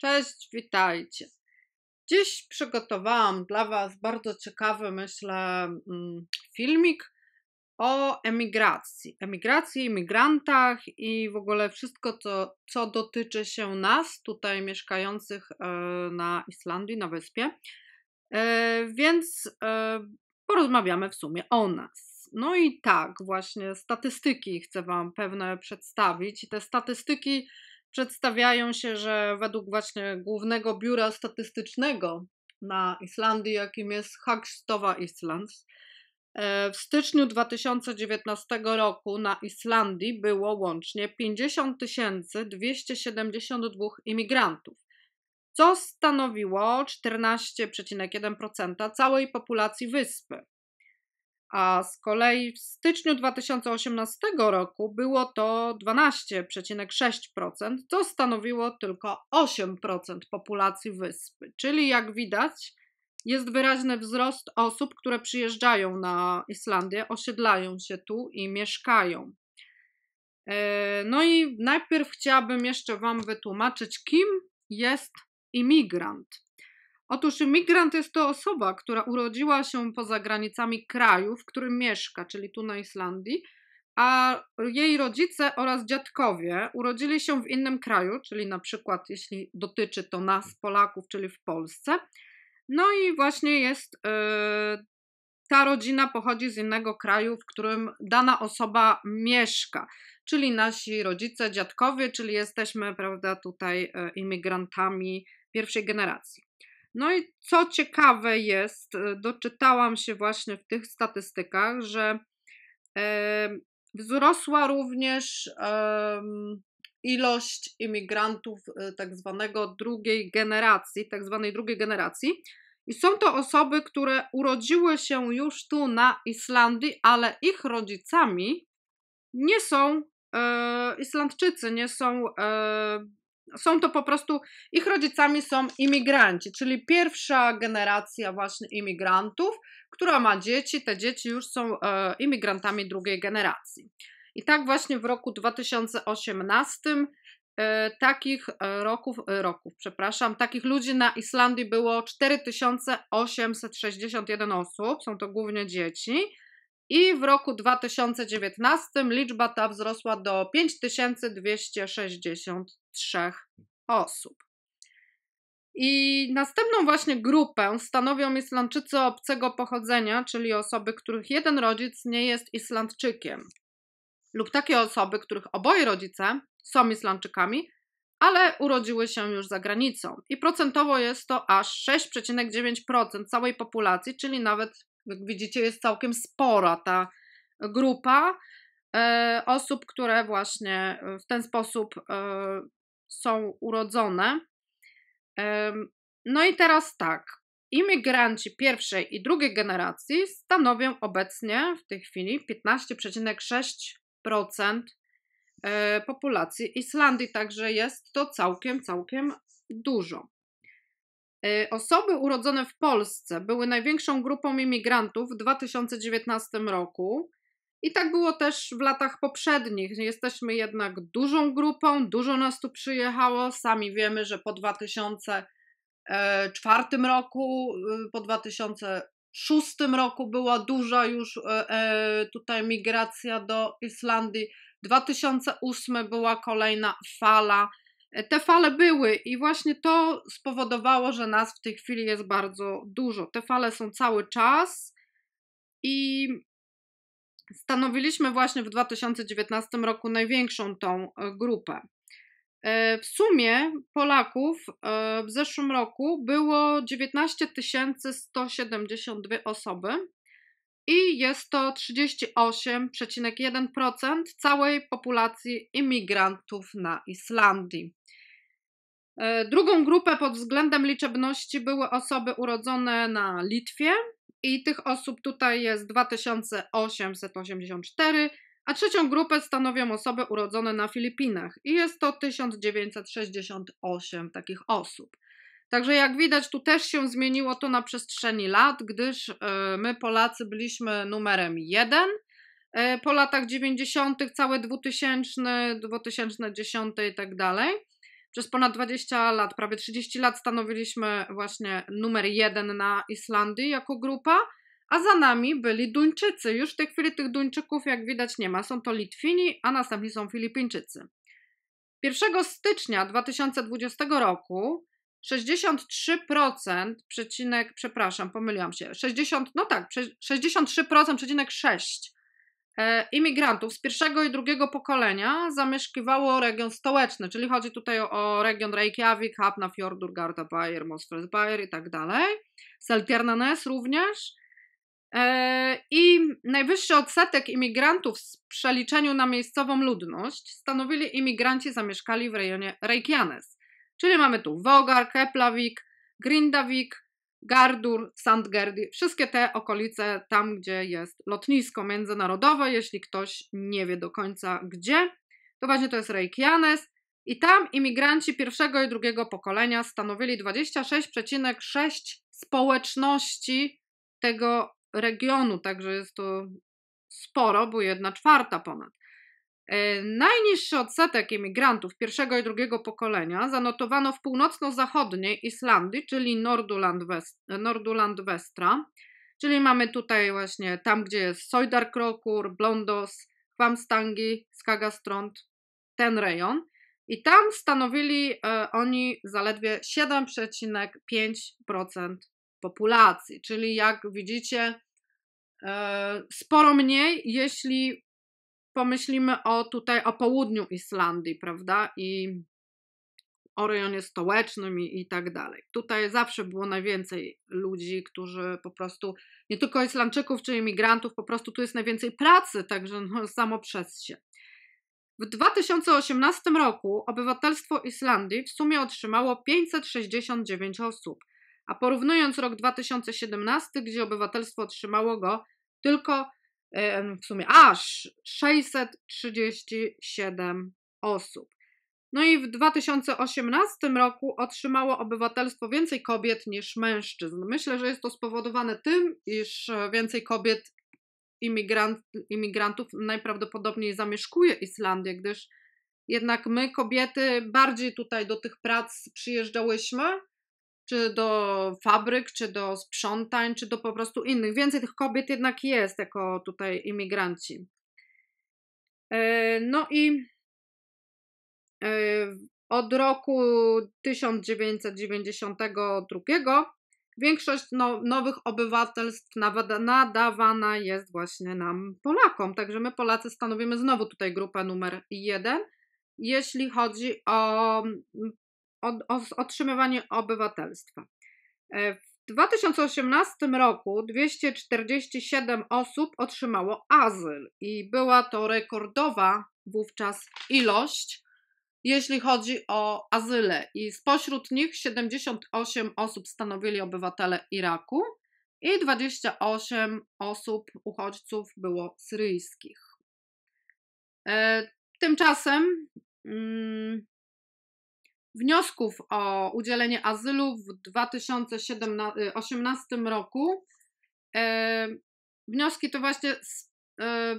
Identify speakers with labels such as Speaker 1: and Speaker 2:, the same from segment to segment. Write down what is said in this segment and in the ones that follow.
Speaker 1: Cześć, witajcie. Dziś przygotowałam dla Was bardzo ciekawy, myślę, mm, filmik o emigracji. Emigracji, imigrantach i w ogóle wszystko, co, co dotyczy się nas, tutaj mieszkających e, na Islandii, na wyspie. E, więc e, porozmawiamy w sumie o nas. No i tak, właśnie statystyki chcę Wam pewne przedstawić. I te statystyki przedstawiają się, że według właśnie głównego biura statystycznego na Islandii, jakim jest Hagstowa Islands, e, w styczniu 2019 roku na Islandii było łącznie 50 272 imigrantów, co stanowiło 14,1% całej populacji wyspy a z kolei w styczniu 2018 roku było to 12,6%, co stanowiło tylko 8% populacji wyspy. Czyli jak widać, jest wyraźny wzrost osób, które przyjeżdżają na Islandię, osiedlają się tu i mieszkają. E, no i najpierw chciałabym jeszcze Wam wytłumaczyć, kim jest imigrant. Otóż imigrant jest to osoba, która urodziła się poza granicami kraju, w którym mieszka, czyli tu na Islandii, a jej rodzice oraz dziadkowie urodzili się w innym kraju, czyli na przykład jeśli dotyczy to nas, Polaków, czyli w Polsce. No i właśnie jest yy, ta rodzina pochodzi z innego kraju, w którym dana osoba mieszka, czyli nasi rodzice, dziadkowie, czyli jesteśmy, prawda, tutaj e, imigrantami pierwszej generacji. No i co ciekawe jest, e, doczytałam się właśnie w tych statystykach, że wzrosła również ilość imigrantów e, tak zwanego drugiej generacji, tak zwanej drugiej generacji. I są to osoby, które urodziły się już tu na Islandii, ale ich rodzicami nie są e, Islandczycy, nie są są to po prostu, ich rodzicami są imigranci, czyli pierwsza generacja właśnie imigrantów, która ma dzieci, te dzieci już są e, imigrantami drugiej generacji. I tak właśnie w roku 2018 e, takich e, roków, e, roków, przepraszam, takich ludzi na Islandii było 4861 osób, są to głównie dzieci. I w roku 2019 liczba ta wzrosła do 5260 trzech osób. I następną właśnie grupę stanowią Islandczycy obcego pochodzenia, czyli osoby, których jeden rodzic nie jest Islandczykiem, lub takie osoby, których oboje rodzice są Islandczykami, ale urodziły się już za granicą. I procentowo jest to aż 6,9% całej populacji, czyli nawet, jak widzicie, jest całkiem spora ta grupa e, osób, które właśnie w ten sposób e, są urodzone. No i teraz tak. Imigranci pierwszej i drugiej generacji stanowią obecnie w tej chwili 15,6% e, populacji Islandii, także jest to całkiem, całkiem dużo. E, osoby urodzone w Polsce były największą grupą imigrantów w 2019 roku. I tak było też w latach poprzednich. Jesteśmy jednak dużą grupą, dużo nas tu przyjechało. Sami wiemy, że po 2004 roku, y, po 2006 roku była duża już y, e, tutaj migracja do Islandii. 2008 była kolejna fala. E, te fale były i właśnie to spowodowało, że nas w tej chwili jest bardzo dużo. Te fale są cały czas i stanowiliśmy właśnie w 2019 roku największą tą e, grupę. E, w sumie Polaków e, w zeszłym roku było 19 172 osoby i jest to 38,1% całej populacji imigrantów na Islandii. Drugą grupę pod względem liczebności były osoby urodzone na Litwie, i tych osób tutaj jest 2884, a trzecią grupę stanowią osoby urodzone na Filipinach i jest to 1968 takich osób. Także jak widać, tu też się zmieniło to na przestrzeni lat, gdyż e, my Polacy byliśmy numerem 1. E, po latach 90., całe 2000, 2010 i tak dalej. Przez ponad 20 lat, prawie 30 lat stanowiliśmy właśnie numer jeden na Islandii jako grupa, a za nami byli Duńczycy. Już w tej chwili tych Duńczyków, jak widać, nie ma. Są to Litwini, a następni są Filipińczycy. 1 stycznia 2020 roku 63% przecinek, przepraszam, pomyliłam się, 60, no tak, 63% przecinek 6 E, imigrantów z pierwszego i drugiego pokolenia zamieszkiwało region stołeczny, czyli chodzi tutaj o, region Reykjavik, Hafnarfjordur, Gardabayer, Mosfellsbayer i tak dalej. Seltjernanes również. E, I najwyższy odsetek imigrantów w przeliczeniu na miejscową ludność stanowili imigranci zamieszkali w rejonie Reykjanes. Czyli mamy tu Vogar, Keplavik, Grindavik, Gardur, Sandgerdi, wszystkie te okolice, tam gdzie jest lotnisko międzynarodowe, jeśli ktoś nie wie do końca gdzie, to właśnie to jest Reykjanes. I tam imigranci pierwszego i drugiego pokolenia stanowili 26,6 społeczności tego regionu, także jest to sporo, bo jedna czwarta ponad. E, najniższy odsetek imigrantów pierwszego i drugiego pokolenia zanotowano w północno-zachodniej Islandii, czyli Nordulandwestra, czyli mamy tutaj właśnie tam, gdzie jest Soidarkrokur, Blondos, Hvamstangi, Skagastrond, ten rejon. I tam stanowili e, oni zaledwie 7,5% populacji, czyli jak widzicie, e, sporo mniej, jeśli pomyślimy o tutaj o południu Islandii, prawda? I o rejonie stołecznym i, i, tak dalej. Tutaj zawsze było najwięcej ludzi, którzy po prostu, nie tylko Islandczyków czy imigrantów, po prostu tu jest najwięcej pracy, także no, samo przez się. W 2018 roku obywatelstwo Islandii w sumie otrzymało 569 osób, a porównując rok 2017, gdzie obywatelstwo otrzymało go tylko w sumie aż 637 osób. No i w 2018 roku otrzymało obywatelstwo więcej kobiet niż mężczyzn. Myślę, że jest to spowodowane tym, iż e, więcej kobiet imigrant, imigrantów najprawdopodobniej zamieszkuje Islandię, gdyż jednak my, kobiety, bardziej tutaj do tych prac przyjeżdżałyśmy czy do fabryk, czy do sprzątań, czy do po prostu innych. Więcej tych kobiet jednak jest jako tutaj imigranci. E, no i e, od roku 1992 większość no, nowych obywatelstw nadawana jest właśnie nam Polakom. Także my Polacy stanowimy znowu tutaj grupę numer jeden, jeśli chodzi o otrzymywanie obywatelstwa. E, w 2018 roku 247 osób otrzymało azyl i była to rekordowa wówczas ilość, jeśli chodzi o azyle. I spośród nich 78 osób stanowili obywatele Iraku i 28 osób uchodźców było syryjskich. E, tymczasem mm, wniosków o udzielenie azylu w 2018 y, roku. Y, wnioski to właśnie y,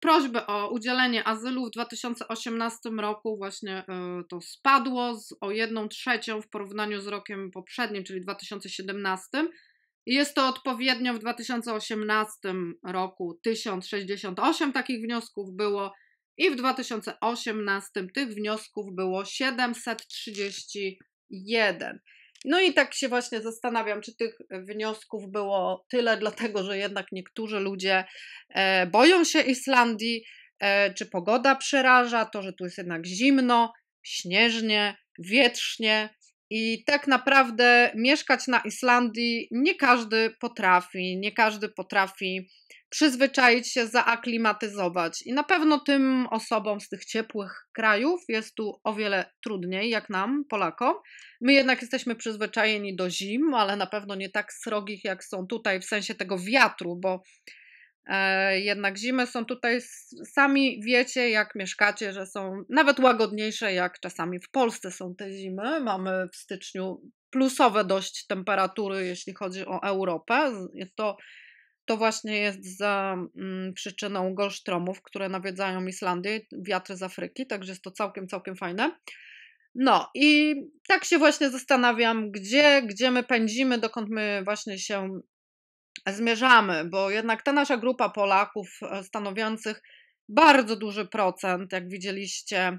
Speaker 1: prośby o udzielenie azylu w 2018 roku właśnie to spadło z, o 1 trzecią w porównaniu z rokiem poprzednim, czyli 2017. I jest to odpowiednio w 2018 roku 1068 takich wniosków było, i w 2018 tych wniosków było 731. No i tak się właśnie zastanawiam, czy tych wniosków było tyle, dlatego że jednak niektórzy ludzie e, boją się Islandii, e, czy pogoda przeraża, to, że tu jest jednak zimno, śnieżnie, wietrznie. I tak naprawdę mieszkać na Islandii nie każdy potrafi, nie każdy potrafi przyzwyczaić się, zaaklimatyzować. I na pewno tym osobom z tych ciepłych krajów jest tu o wiele trudniej, jak nam, Polakom. My jednak jesteśmy przyzwyczajeni do zim, ale na pewno nie tak srogich, jak są tutaj, w sensie tego wiatru, bo e, jednak zimy są tutaj, sami wiecie, jak mieszkacie, że są nawet łagodniejsze, jak czasami w Polsce są te zimy. Mamy w styczniu plusowe dość temperatury, jeśli chodzi o Europę. Jest to to właśnie jest za mm, przyczyną golsztromów, które nawiedzają Islandię, wiatry z Afryki, także jest to całkiem, całkiem fajne. No i tak się właśnie zastanawiam, gdzie, gdzie my pędzimy, dokąd my właśnie się zmierzamy, bo jednak ta nasza grupa Polaków e, stanowiących bardzo duży procent, jak widzieliście,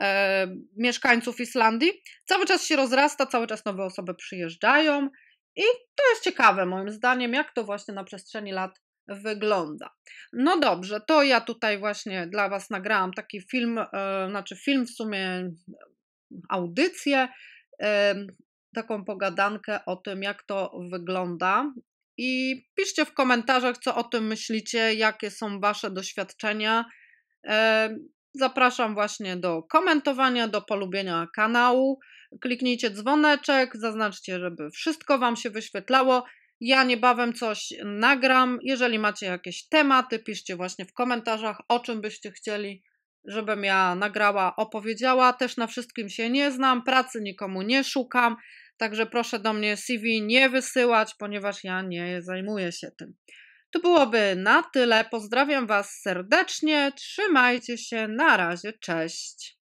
Speaker 1: e, mieszkańców Islandii, cały czas się rozrasta, cały czas nowe osoby przyjeżdżają. I to jest ciekawe moim zdaniem, jak to właśnie na przestrzeni lat wygląda. No dobrze, to ja tutaj właśnie dla Was nagrałam taki film, yy, znaczy film w sumie, e, audycję, yy, taką pogadankę o tym, jak to wygląda. I piszcie w komentarzach, co o tym myślicie, jakie są Wasze doświadczenia. zapraszam właśnie do komentowania, do polubienia kanału. Kliknijcie dzwoneczek, zaznaczcie, żeby wszystko Wam się wyświetlało. Ja niebawem coś nagram. Jeżeli macie jakieś tematy, piszcie właśnie w komentarzach, o czym byście chcieli, żebym ja nagrała, opowiedziała. Też na wszystkim się nie znam, pracy nikomu nie szukam, także proszę do mnie CV nie wysyłać, ponieważ ja nie zajmuję się tym. To byłoby na tyle. Pozdrawiam Was serdecznie. Trzymajcie się. Na razie. Cześć.